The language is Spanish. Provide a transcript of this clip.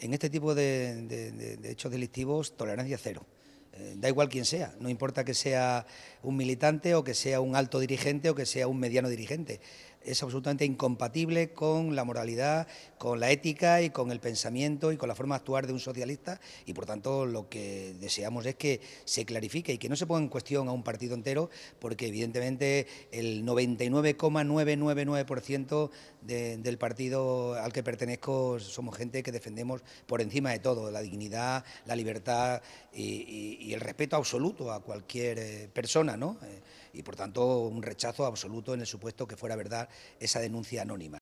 en este tipo de, hechos delictivos tolerancia cero. Eh, da igual quién sea, no importa que sea un militante o que sea un alto dirigente o que sea un mediano dirigente es absolutamente incompatible con la moralidad, con la ética y con el pensamiento y con la forma de actuar de un socialista y por tanto lo que deseamos es que se clarifique y que no se ponga en cuestión a un partido entero porque evidentemente el 99,999% del partido al que pertenezco somos gente que defendemos por encima de todo la dignidad, la libertad y, y el respeto absoluto a cualquier eh, persona, ¿no? Eh, y, por tanto, un rechazo absoluto en el supuesto que fuera verdad esa denuncia anónima.